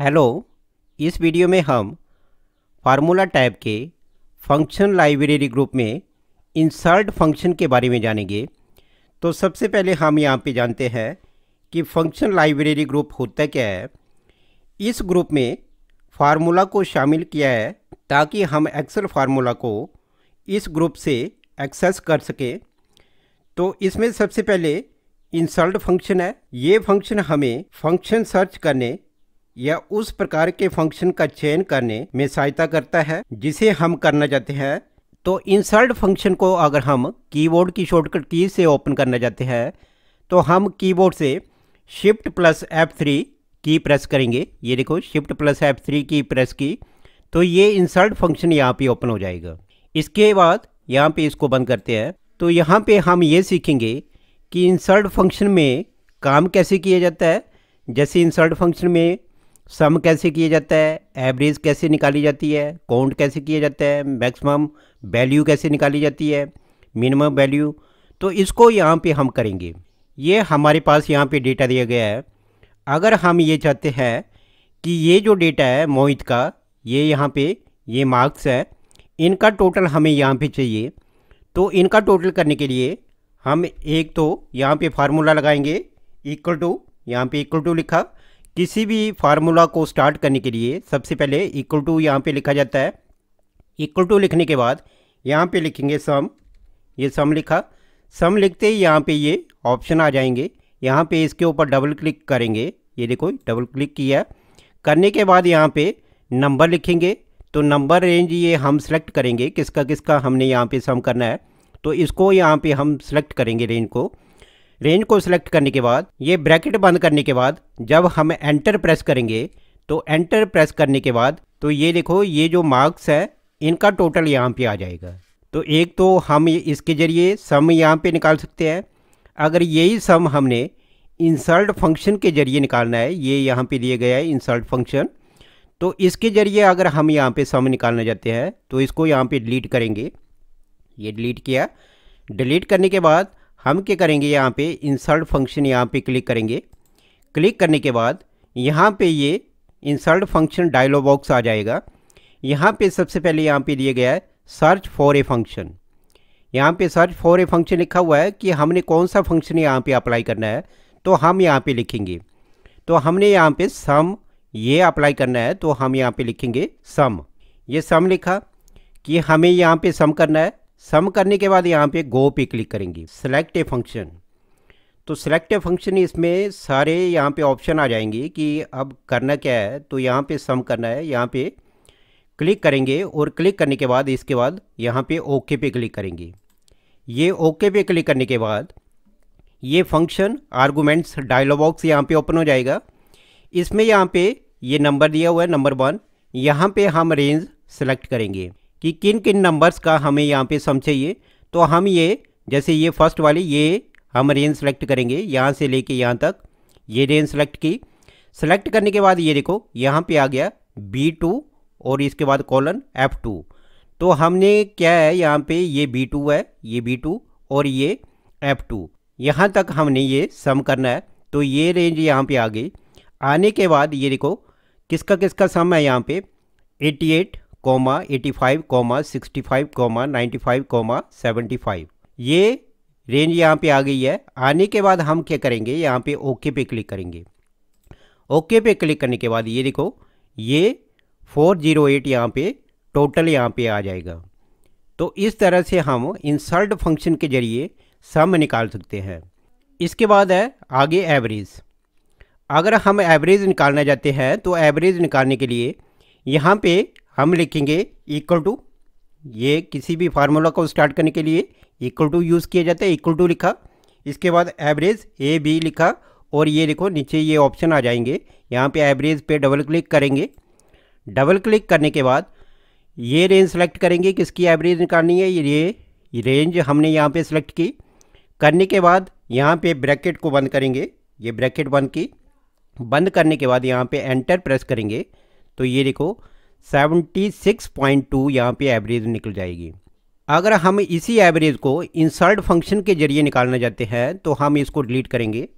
hello इस video में हम फार्मूला टैब के फंक्शन लाइब्रेरी ग्रुप में इंसर्ट फंक्शन के बारे में जानेंगे तो सबसे पहले हम यहाँ पे जानते हैं कि फंक्शन लाइब्रेरी ग्रुप होता क्या है इस ग्रुप में फार्मूला को शामिल किया है ताकि हम एक्सेल फार्मूला को इस ग्रुप से एक्सेस कर सकें तो इसमें सबसे पहले इंसल्ट फंक्शन है ये फंक्शन हमें फंक्शन सर्च करने या उस प्रकार के फंक्शन का चयन करने में सहायता करता है जिसे हम करना चाहते हैं तो इंसर्ट फंक्शन को अगर हम कीबोर्ड की शॉर्टकट की से ओपन करना चाहते हैं तो हम कीबोर्ड से शिफ्ट प्लस एफ थ्री की प्रेस करेंगे ये देखो शिफ्ट प्लस एफ थ्री की प्रेस की तो ये इंसर्ट फंक्शन यहाँ पे ओपन हो जाएगा इसके बाद यहाँ पे इसको बंद करते हैं तो यहाँ पे हम ये सीखेंगे कि इंसर्ट फंक्शन में काम कैसे किया जाता है जैसे इंसर्ट फंक्शन में सम कैसे किया जाता है एवरेज कैसे निकाली जाती है काउंट कैसे किया जाता है मैक्सिमम वैल्यू कैसे निकाली जाती है मिनिमम वैल्यू तो इसको यहाँ पे हम करेंगे ये हमारे पास यहाँ पे डेटा दिया गया है अगर हम ये चाहते हैं कि ये जो डेटा है मोहित का ये यहाँ पे ये मार्क्स है इनका टोटल हमें यहाँ पे चाहिए तो इनका टोटल करने के लिए हम एक तो यहाँ पे फार्मूला लगाएंगे इक्वल टू यहाँ पे इक्वल टू लिखा किसी भी फार्मूला को स्टार्ट करने के लिए सबसे पहले इक्वल टू यहाँ पे लिखा जाता है इक्वल टू लिखने के बाद यहाँ पे लिखेंगे सम ये सम लिखा सम लिखते ही यहाँ पे ये ऑप्शन आ जाएंगे यहाँ पे इसके ऊपर डबल क्लिक करेंगे ये देखो डबल क्लिक किया करने के बाद यहाँ पे नंबर लिखेंगे तो नंबर रेंज ये हम सेलेक्ट करेंगे किसका किसका हमने यहाँ पे सम करना है तो इसको यहाँ पे हम सेलेक्ट करेंगे रेंज को रेंज को सिलेक्ट करने के बाद ये ब्रैकेट बंद करने के बाद जब हम एंटर प्रेस करेंगे तो एंटर प्रेस करने के बाद तो ये देखो ये जो मार्क्स है इनका टोटल यहाँ पे आ जाएगा तो एक तो हम इसके ज़रिए सम यहाँ पे निकाल सकते हैं अगर यही सम हमने इंसल्ट फंक्शन के ज़रिए निकालना है ये यहाँ पे दिए गया है इंसल्ट फंक्शन तो इसके ज़रिए अगर हम यहाँ पे सम निकालना चाहते हैं तो इसको यहाँ पे डिलीट करेंगे ये डिलीट किया डिलीट करने के बाद हम क्या करेंगे यहाँ पे इंसर्ट फंक्शन यहाँ पे क्लिक करेंगे क्लिक करने के बाद यहाँ पे ये इंसर्ट फंक्शन डायलॉग बॉक्स आ जाएगा यहाँ पे सबसे पहले यहाँ पे दिया गया है सर्च फॉर ए फंक्शन यहाँ पे सर्च फॉर ए फंक्शन लिखा हुआ है कि हमने कौन सा फंक्शन यहाँ पे अप्लाई करना है तो हम यहाँ पे लिखेंगे तो हमने यहाँ पे सम ये अप्लाई करना है तो हम यहाँ पे लिखेंगे सम ये सम लिखा कि हमें यहाँ पे सम करना है सम करने के बाद यहाँ पे गो पे क्लिक करेंगे सेलेक्ट ए फंक्शन तो सेलेक्ट ए फंक्शन इसमें सारे यहाँ पे ऑप्शन आ जाएंगे कि अब करना क्या है तो यहाँ पे सम करना है यहाँ पे क्लिक करेंगे और क्लिक करने के बाद इसके बाद यहाँ पे ओके पे क्लिक करेंगे ये ओके पे क्लिक करने के बाद ये फंक्शन आर्गूमेंट्स डायलॉग बॉक्स यहाँ पे ओपन हो जाएगा इसमें यहाँ पे ये नंबर दिया हुआ है नंबर वन यहाँ पे हम रेंज सेलेक्ट करेंगे कि किन किन नंबर्स का हमें यहाँ पे सम चाहिए तो हम ये जैसे ये फर्स्ट वाली ये हम रेंज सेलेक्ट करेंगे यहाँ से लेके यहाँ तक ये रेंज सेलेक्ट की सेलेक्ट करने के बाद ये देखो यहाँ पे आ गया बी टू और इसके बाद कॉलन एफ टू तो हमने क्या है यहाँ पे ये बी टू है ये बी टू और ये एफ टू यहाँ तक हमने ये सम करना है तो ये रेंज यहाँ पे आ गई आने के बाद ये देखो किसका किसका सम है यहाँ पे 88 comma eighty five comma sixty five comma ninety five comma seventy five ये रेंज यहाँ पे आ गई है आने के बाद हम क्या करेंगे यहाँ पे ओके पे क्लिक करेंगे ओके पे क्लिक करने के बाद ये देखो ये फोर जीरो एट यहाँ पे टोटल यहाँ पे आ जाएगा तो इस तरह से हम इंसर्ट फंक्शन के जरिए सम निकाल सकते हैं इसके बाद है आगे एवरेज अगर हम एवरेज निकालना चाहते हैं तो एवरेज निकालने के लिए यहाँ पे हम लिखेंगे इक्वल टू ये किसी भी फार्मूला को स्टार्ट करने के लिए इक्वल टू यूज़ किया जाता है इक्वल टू लिखा इसके बाद एवरेज ए बी लिखा और ये देखो नीचे ये ऑप्शन आ जाएंगे यहाँ पे एवरेज पे डबल क्लिक करेंगे डबल क्लिक करने के बाद ये रेंज सेलेक्ट करेंगे किसकी एवरेज निकालनी है ये रेंज हमने यहाँ पे सेलेक्ट की करने के बाद यहाँ पे ब्रैकेट को बंद करेंगे ये ब्रैकेट बंद की बंद करने के बाद यहाँ पे एंटर प्रेस करेंगे तो ये देखो 76.2 यहाँ पे एवरेज निकल जाएगी अगर हम इसी एवरेज को इंसर्ट फंक्शन के ज़रिए निकालना चाहते हैं तो हम इसको डिलीट करेंगे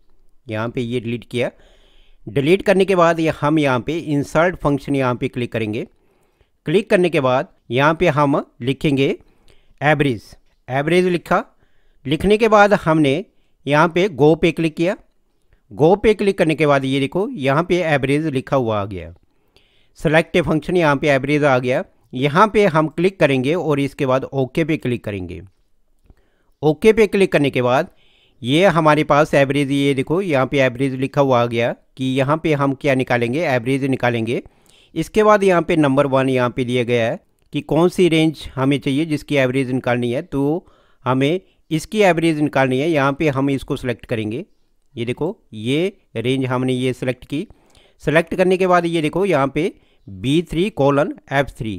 यहाँ पे ये डिलीट किया डिलीट करने के बाद ये हम यहाँ पे इंसर्ट फंक्शन यहाँ पे क्लिक करेंगे क्लिक करने के बाद यहाँ पे हम लिखेंगे एवरेज एवरेज लिखा लिखने के बाद हमने यहाँ पे गो पे क्लिक किया गो पे क्लिक करने के बाद ये देखो यहाँ पे एवरेज लिखा हुआ आ गया सेलेक्ट फंक्शन यहाँ पे एवरेज आ गया यहाँ पे हम क्लिक करेंगे और इसके बाद ओके पे क्लिक करेंगे ओके पे क्लिक करने के बाद ये हमारे पास एवरेज ये देखो यहाँ पे एवरेज लिखा हुआ आ गया कि यहाँ पे हम क्या निकालेंगे एवरेज निकालेंगे इसके बाद यहाँ पे नंबर वन यहाँ पे दिया गया है कि कौन सी रेंज हमें चाहिए जिसकी एवरेज निकालनी है तो हमें इसकी एवरेज निकालनी है यहाँ पे हम इसको सेलेक्ट करेंगे ये देखो ये रेंज हमने ये सिलेक्ट की सेलेक्ट करने के बाद ये देखो यहाँ पे B three colon F three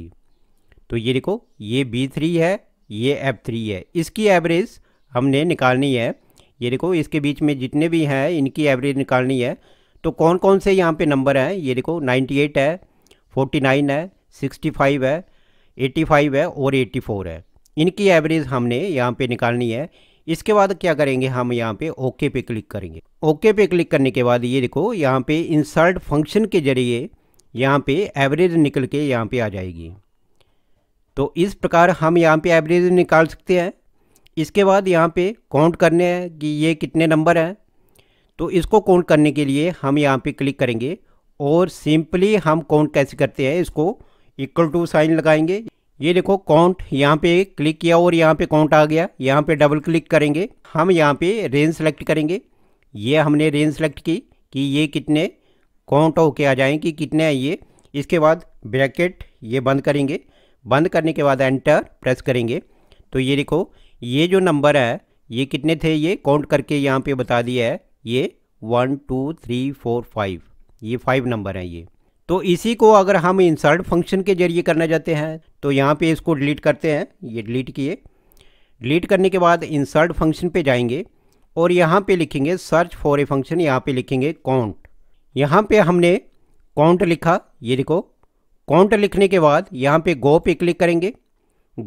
तो ये देखो ये बी थ्री है ये एफ थ्री है इसकी एवरेज हमने निकालनी है ये देखो इसके बीच में जितने भी हैं इनकी एवरेज निकालनी है तो कौन कौन से यहाँ पे नंबर हैं ये देखो 98 है 49 है 65 है 85 है और 84 है इनकी एवरेज हमने यहाँ पे निकालनी है इसके बाद क्या करेंगे हम यहाँ पे ओके पे क्लिक करेंगे ओके पे क्लिक करने के बाद ये देखो यहाँ पे इंसर्ट फंक्शन के जरिए यहाँ पे एवरेज निकल के यहाँ पे आ जाएगी तो इस प्रकार हम यहाँ पे एवरेज निकाल सकते हैं इसके बाद यहाँ पे काउंट करने हैं कि ये कितने नंबर हैं तो इसको काउंट करने के लिए हम यहाँ पे क्लिक करेंगे और सिंपली हम काउंट कैसे करते हैं इसको इक्वल टू साइन लगाएंगे ये देखो काउंट यहाँ पे क्लिक किया और यहाँ पे काउंट आ गया यहाँ पे डबल क्लिक करेंगे हम यहाँ पे रेंज सेलेक्ट करेंगे ये हमने रेंज सेलेक्ट की कि ये कितने काउंट होके आ जाएँ कि कितने हैं ये इसके बाद ब्रैकेट ये बंद करेंगे बंद करने के बाद एंटर प्रेस करेंगे तो ये देखो ये जो नंबर है ये कितने थे ये काउंट करके यहाँ पे बता दिया है ये one two three four five ये फाइव नंबर है ये तो इसी को अगर हम इंसर्ट फंक्शन के जरिए करना चाहते हैं तो यहाँ पे इसको डिलीट करते हैं ये डिलीट किए डिलीट करने के बाद इंसर्ट फंक्शन पे जाएंगे और यहाँ पे लिखेंगे सर्च फॉर ए फंक्शन यहाँ पे लिखेंगे काउंट यहाँ पे हमने काउंट लिखा ये देखो काउंट लिखने के बाद यहाँ पे गो पे क्लिक करेंगे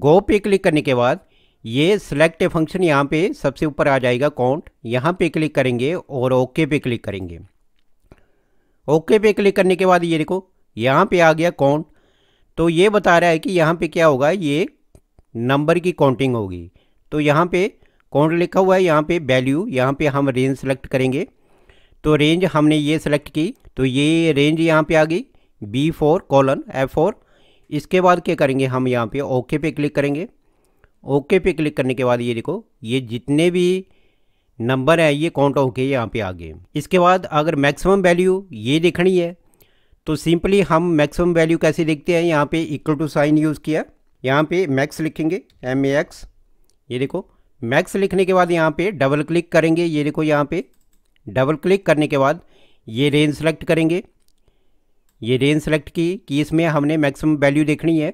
गो पे क्लिक करने के बाद ये सिलेक्ट फंक्शन यहाँ पे सबसे ऊपर आ जाएगा काउंट यहाँ पे क्लिक करेंगे और ओके पे क्लिक करेंगे ओके पे क्लिक करने के बाद ये देखो यहाँ पे आ गया काउंट तो ये बता रहा है कि यहाँ पे क्या होगा ये नंबर की काउंटिंग होगी तो यहाँ पे काउंट लिखा हुआ है यहाँ पे वैल्यू यहाँ पे हम रेंज सेलेक्ट करेंगे तो रेंज हमने ये सेलेक्ट की तो ये रेंज यहाँ पे आ गई B four colon F four इसके बाद क्या करेंगे हम यहाँ पे ओके पे क्लिक करेंगे ओके पे क्लिक करने के बाद ये देखो ये जितने भी नंबर है ये काउंट होके यहाँ पे आ गए इसके बाद अगर मैक्सिमम वैल्यू ये देखनी है तो सिंपली हम मैक्सिमम वैल्यू कैसे देखते हैं यहाँ पे इक्वल टू साइन यूज़ किया यहाँ पे मैक्स लिखेंगे एम ए एक्स ये देखो मैक्स लिखने के बाद यहाँ पे डबल क्लिक करेंगे ये देखो यहाँ पे डबल क्लिक करने के बाद ये रेंज सेलेक्ट करेंगे ये रेंज सेलेक्ट की कि इसमें हमने मैक्सिमम वैल्यू देखनी है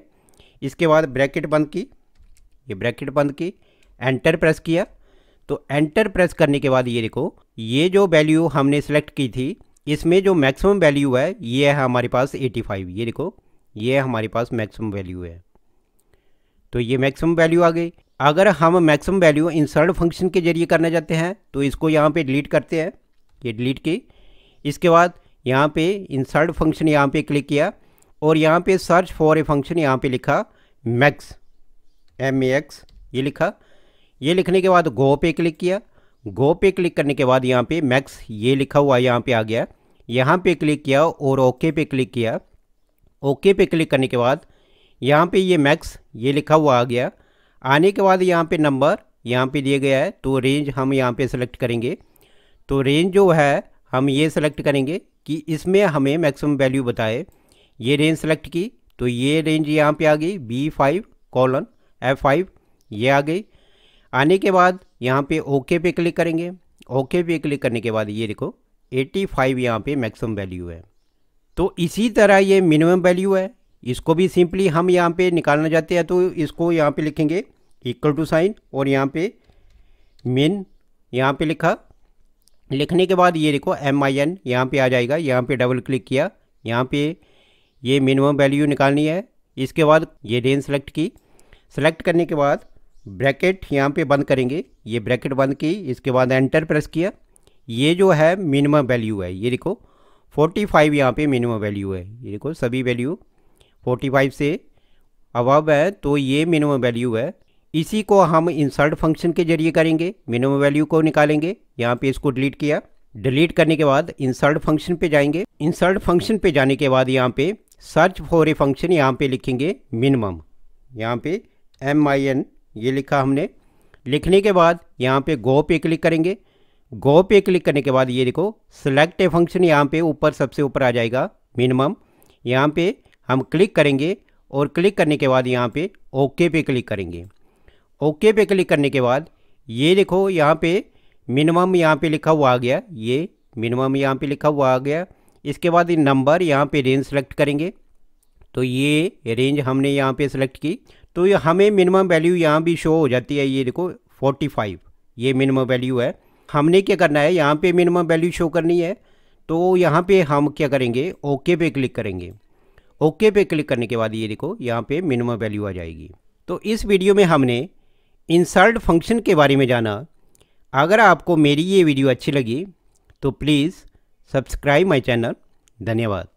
इसके बाद ब्रैकेट बंद की ये ब्रैकेट बंद की एंटर प्रेस किया तो एंटर प्रेस करने के बाद ये देखो ये जो वैल्यू हमने सेलेक्ट की थी इसमें जो मैक्सिमम वैल्यू है ये है हमारे पास 85 ये देखो ये हमारे पास मैक्सिमम वैल्यू है तो ये मैक्सिमम वैल्यू आ गई अगर हम मैक्सिमम वैल्यू इंसर्ट फंक्शन के जरिए करना चाहते हैं तो इसको यहाँ पे डिलीट करते हैं ये डिलीट की इसके बाद यहाँ पे इंसर्ट फंक्शन यहाँ पे क्लिक किया और यहाँ पे सर्च फॉर ए फंक्शन यहाँ पे लिखा मैक्स एम ए एक्स ये लिखा ये लिखने के बाद गो पे क्लिक किया गो पे क्लिक करने के बाद यहाँ पे मैक्स ये लिखा हुआ यहाँ पे आ गया यहाँ पे क्लिक किया और ओके पे क्लिक किया ओके पे क्लिक करने के बाद यहाँ पे ये मैक्स ये लिखा हुआ आ गया आने के बाद यहाँ पे नंबर यहाँ पे दिया गया है तो रेंज हम यहाँ पे सेलेक्ट करेंगे तो रेंज जो है हम ये सेलेक्ट करेंगे कि इसमें हमें मैक्सिमम वैल्यू बताए ये रेंज सेलेक्ट की तो ये रेंज यहाँ पे आ गई B five colon F five ये आ गई आने के बाद यहाँ पे ओके पे क्लिक करेंगे ओके पे क्लिक करने के बाद ये देखो 85 फाइव यहाँ पर मैक्सिमम वैल्यू है तो इसी तरह ये मिनिमम वैल्यू है इसको भी सिंपली हम यहाँ पे निकालना चाहते हैं तो इसको यहाँ पे लिखेंगे इक्वल टू साइन और यहाँ पे मिन यहाँ पे लिखा लिखने के बाद ये देखो एम आई एन यहाँ पर आ जाएगा यहाँ पे डबल क्लिक किया यहाँ पे ये मिनिमम वैल्यू निकालनी है इसके बाद ये रेंज सेलेक्ट की सेलेक्ट करने के बाद ब्रैकेट यहाँ पे बंद करेंगे ये ब्रैकेट बंद की इसके बाद एंटर प्रेस किया ये जो है मिनिमम वैल्यू है ये देखो 45 फाइव यहाँ पर मिनिमम वैल्यू है ये देखो सभी वैल्यू 45 से अबव है तो ये मिनिमम वैल्यू है इसी को हम इंसर्ट फंक्शन के जरिए करेंगे मिनिमम वैल्यू को निकालेंगे यहाँ पे इसको डिलीट किया डिलीट करने के बाद इंसर्ट फंक्शन पे जाएंगे इंसर्ट फंक्शन पे जाने के बाद यहाँ पे सर्च फॉर ए फंक्शन यहाँ पे लिखेंगे मिनिमम यहाँ पे एम आई एन ये लिखा हमने लिखने के बाद यहाँ पे गो पे क्लिक करेंगे गो पे क्लिक करने के बाद ये देखो सेलेक्ट ए फंक्शन यहाँ पे ऊपर सबसे ऊपर आ जाएगा मिनिमम यहाँ पे हम क्लिक करेंगे और क्लिक करने के बाद यहाँ पे ओके पे क्लिक करेंगे ओके पे क्लिक करने के बाद ये देखो यहाँ पे मिनिमम यहाँ पे लिखा हुआ आ गया ये मिनिमम यहाँ पे लिखा हुआ आ गया इसके बाद नंबर यहाँ पे रेंज सेलेक्ट करेंगे तो ये रेंज हमने यहाँ पे सेलेक्ट की तो ये हमें मिनिमम वैल्यू यहाँ भी शो हो जाती है ये देखो 45 ये मिनिमम वैल्यू है हमने क्या करना है यहाँ पे मिनिमम वैल्यू शो करनी है तो यहाँ पे हम क्या करेंगे ओके पे क्लिक करेंगे ओके पे क्लिक करने के बाद ये देखो यहाँ पे मिनिमम वैल्यू आ जाएगी तो इस वीडियो में हमने इंसर्ट फंक्शन के बारे में जाना अगर आपको मेरी ये वीडियो अच्छी लगी तो प्लीज़ सब्सक्राइब माय चैनल धन्यवाद